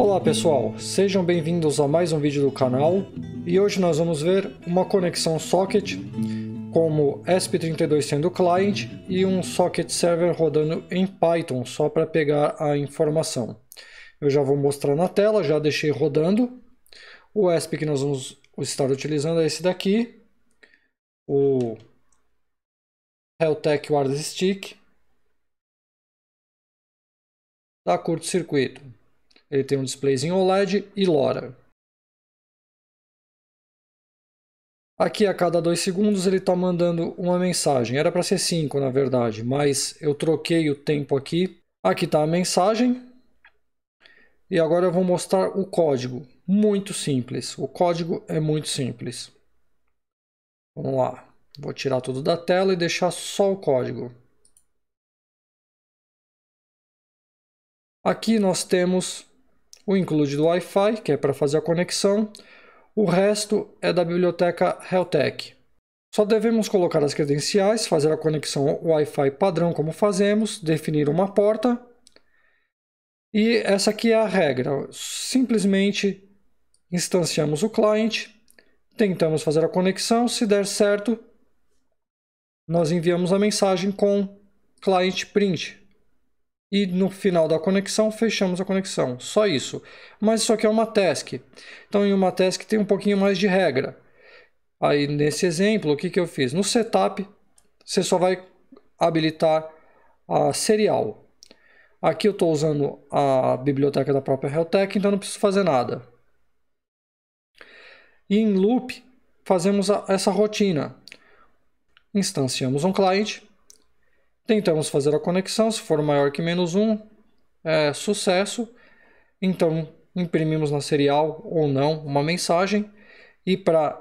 Olá pessoal, sejam bem-vindos a mais um vídeo do canal e hoje nós vamos ver uma conexão socket como ESP32 sendo client e um socket server rodando em Python só para pegar a informação. Eu já vou mostrar na tela, já deixei rodando. O ESP que nós vamos estar utilizando é esse daqui, o Heltec Wireless Stick da tá curto-circuito. Ele tem um displayzinho OLED e LoRa. Aqui a cada dois segundos ele está mandando uma mensagem. Era para ser 5 na verdade, mas eu troquei o tempo aqui. Aqui está a mensagem. E agora eu vou mostrar o código. Muito simples. O código é muito simples. Vamos lá. Vou tirar tudo da tela e deixar só o código. Aqui nós temos o include do Wi-Fi, que é para fazer a conexão, o resto é da biblioteca Heltec. Só devemos colocar as credenciais, fazer a conexão Wi-Fi padrão como fazemos, definir uma porta. E essa aqui é a regra. Simplesmente instanciamos o cliente, tentamos fazer a conexão, se der certo, nós enviamos a mensagem com client print e no final da conexão fechamos a conexão. Só isso. Mas isso aqui é uma task. Então em uma task tem um pouquinho mais de regra. Aí nesse exemplo, o que, que eu fiz? No setup, você só vai habilitar a serial. Aqui eu estou usando a biblioteca da própria Realtek, então não preciso fazer nada. E em loop, fazemos a, essa rotina. Instanciamos um cliente, Tentamos fazer a conexão, se for maior que menos 1, é sucesso. Então, imprimimos na serial ou não uma mensagem. E para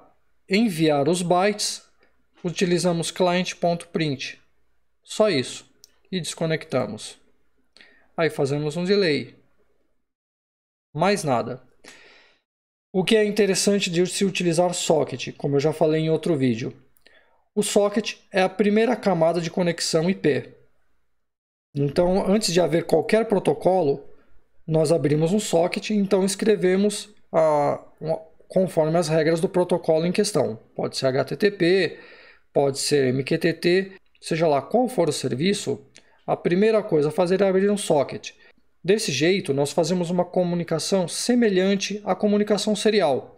enviar os bytes, utilizamos client.print. Só isso. E desconectamos. Aí fazemos um delay. Mais nada. O que é interessante de se utilizar Socket, como eu já falei em outro vídeo. O socket é a primeira camada de conexão IP. Então, antes de haver qualquer protocolo, nós abrimos um socket, então escrevemos a, conforme as regras do protocolo em questão. Pode ser HTTP, pode ser MQTT, seja lá qual for o serviço, a primeira coisa a fazer é abrir um socket. Desse jeito, nós fazemos uma comunicação semelhante à comunicação serial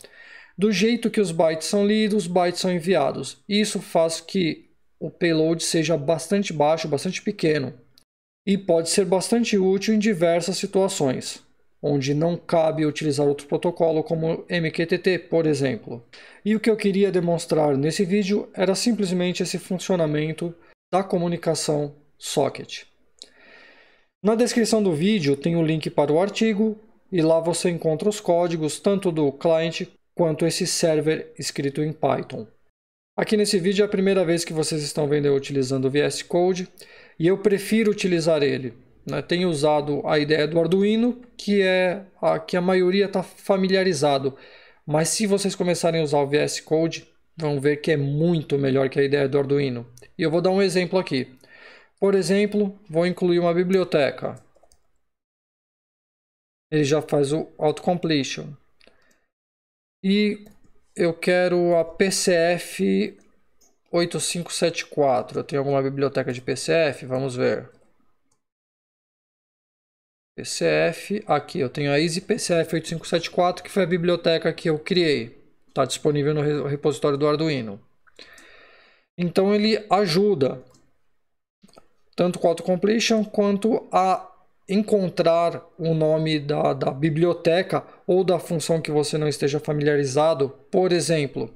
do jeito que os bytes são lidos, os bytes são enviados. Isso faz que o payload seja bastante baixo, bastante pequeno e pode ser bastante útil em diversas situações, onde não cabe utilizar outro protocolo como MQTT, por exemplo. E o que eu queria demonstrar nesse vídeo era simplesmente esse funcionamento da comunicação socket. Na descrição do vídeo tem o link para o artigo e lá você encontra os códigos tanto do client quanto esse server escrito em Python. Aqui nesse vídeo é a primeira vez que vocês estão vendo eu utilizando o VS Code e eu prefiro utilizar ele. Né? Tenho usado a ideia do Arduino, que é a que a maioria está familiarizado. Mas se vocês começarem a usar o VS Code, vão ver que é muito melhor que a ideia do Arduino. E eu vou dar um exemplo aqui. Por exemplo, vou incluir uma biblioteca. Ele já faz o autocompletion. E eu quero a PCF 8574. Eu tenho alguma biblioteca de PCF? Vamos ver. PCF, aqui eu tenho a Easy PCF 8574, que foi a biblioteca que eu criei. Está disponível no repositório do Arduino. Então ele ajuda tanto o auto completion quanto a encontrar o nome da, da biblioteca ou da função que você não esteja familiarizado. Por exemplo,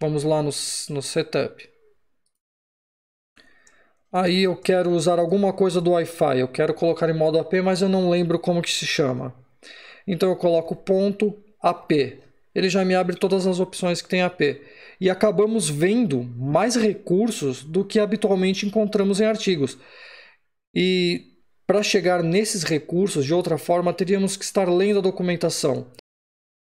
vamos lá no, no setup. Aí eu quero usar alguma coisa do Wi-Fi, eu quero colocar em modo AP, mas eu não lembro como que se chama. Então eu coloco ponto AP. Ele já me abre todas as opções que tem AP. E acabamos vendo mais recursos do que habitualmente encontramos em artigos. E para chegar nesses recursos de outra forma, teríamos que estar lendo a documentação.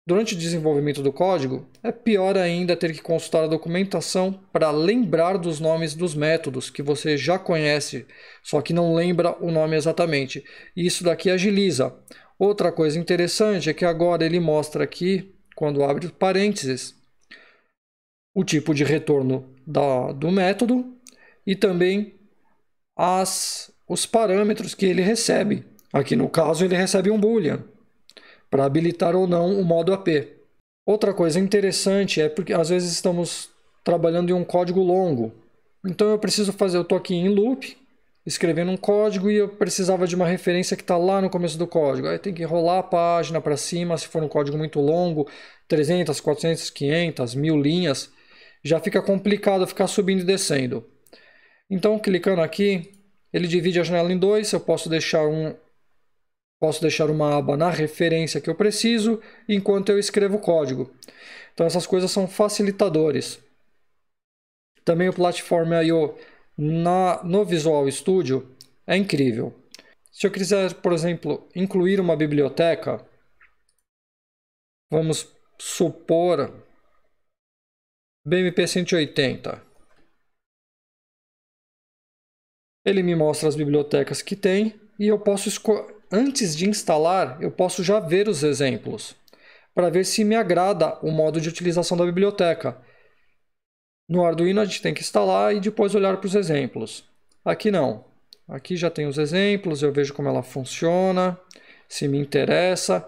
Durante o desenvolvimento do código, é pior ainda ter que consultar a documentação para lembrar dos nomes dos métodos que você já conhece, só que não lembra o nome exatamente. Isso daqui agiliza. Outra coisa interessante é que agora ele mostra aqui, quando abre parênteses, o tipo de retorno da, do método e também as os parâmetros que ele recebe. Aqui no caso, ele recebe um Boolean para habilitar ou não o modo AP. Outra coisa interessante é porque às vezes estamos trabalhando em um código longo. Então eu preciso fazer, eu estou aqui em loop, escrevendo um código e eu precisava de uma referência que está lá no começo do código. Aí tem que rolar a página para cima, se for um código muito longo, 300, 400, 500, mil linhas, já fica complicado ficar subindo e descendo. Então, clicando aqui, ele divide a janela em dois, eu posso deixar um posso deixar uma aba na referência que eu preciso enquanto eu escrevo o código. Então essas coisas são facilitadores. Também o Platform IO no Visual Studio é incrível. Se eu quiser, por exemplo, incluir uma biblioteca, vamos supor BMP 180. Ele me mostra as bibliotecas que tem e eu posso antes de instalar, eu posso já ver os exemplos para ver se me agrada o modo de utilização da biblioteca. No Arduino a gente tem que instalar e depois olhar para os exemplos. Aqui não. Aqui já tem os exemplos, eu vejo como ela funciona, se me interessa.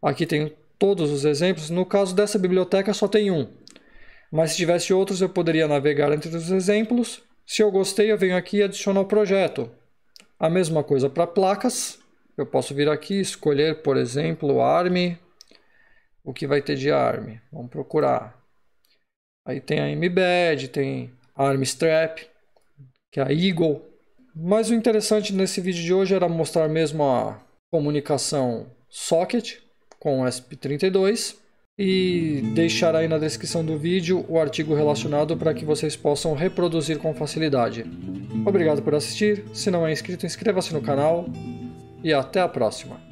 Aqui tem todos os exemplos. No caso dessa biblioteca só tem um. Mas se tivesse outros eu poderia navegar entre os exemplos se eu gostei, eu venho aqui e adiciono ao projeto. A mesma coisa para placas. Eu posso vir aqui escolher, por exemplo, ARM. O que vai ter de ARM? Vamos procurar. Aí tem a MBED, tem ARM Strap, que é a Eagle. Mas o interessante nesse vídeo de hoje era mostrar mesmo a comunicação socket com o SP32 e deixar aí na descrição do vídeo o artigo relacionado para que vocês possam reproduzir com facilidade. Obrigado por assistir, se não é inscrito, inscreva-se no canal e até a próxima!